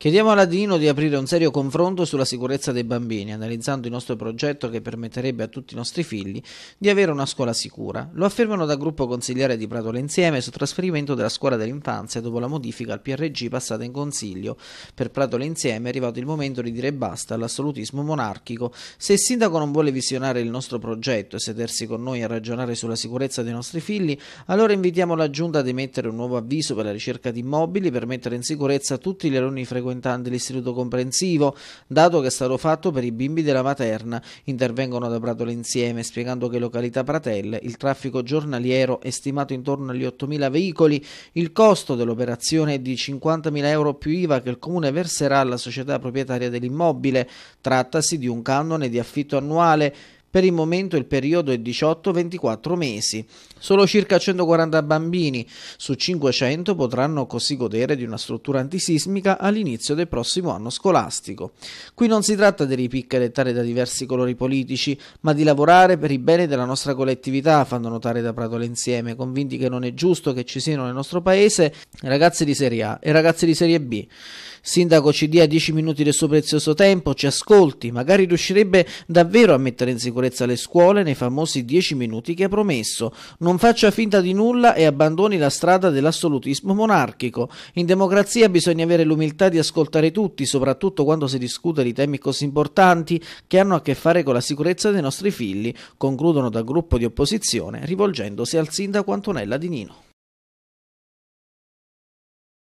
Chiediamo alla Dino di aprire un serio confronto sulla sicurezza dei bambini, analizzando il nostro progetto che permetterebbe a tutti i nostri figli di avere una scuola sicura. Lo affermano da gruppo consigliere di Pratola Insieme sul trasferimento della scuola dell'infanzia dopo la modifica al PRG passata in consiglio. Per Pratola Insieme è arrivato il momento di dire basta all'assolutismo monarchico. Se il sindaco non vuole visionare il nostro progetto e sedersi con noi a ragionare sulla sicurezza dei nostri figli, allora invitiamo la giunta ad emettere un nuovo avviso per la ricerca di immobili per mettere in sicurezza tutti gli alunni frequenti frequentanti l'istituto comprensivo, dato che è stato fatto per i bimbi della materna. Intervengono da Pratola insieme, spiegando che località Pratelle il traffico giornaliero è stimato intorno agli 8.000 veicoli, il costo dell'operazione è di 50.000 euro più IVA che il comune verserà alla società proprietaria dell'immobile. Trattasi di un canone di affitto annuale per il momento il periodo è 18-24 mesi. Solo circa 140 bambini su 500 potranno così godere di una struttura antisismica all'inizio del prossimo anno scolastico. Qui non si tratta di ripiccare ripicchettare da diversi colori politici, ma di lavorare per il bene della nostra collettività, fanno notare da Pratole insieme, convinti che non è giusto che ci siano nel nostro paese ragazzi di Serie A e ragazzi di Serie B. Sindaco ci dia 10 minuti del suo prezioso tempo, ci ascolti, magari riuscirebbe davvero a mettere in sicurezza le scuole nei famosi 10 minuti che ha promesso. Non faccia finta di nulla e abbandoni la strada dell'assolutismo monarchico. In democrazia bisogna avere l'umiltà di ascoltare tutti, soprattutto quando si discute di temi così importanti che hanno a che fare con la sicurezza dei nostri figli, concludono dal gruppo di opposizione rivolgendosi al sindaco Antonella Di Nino.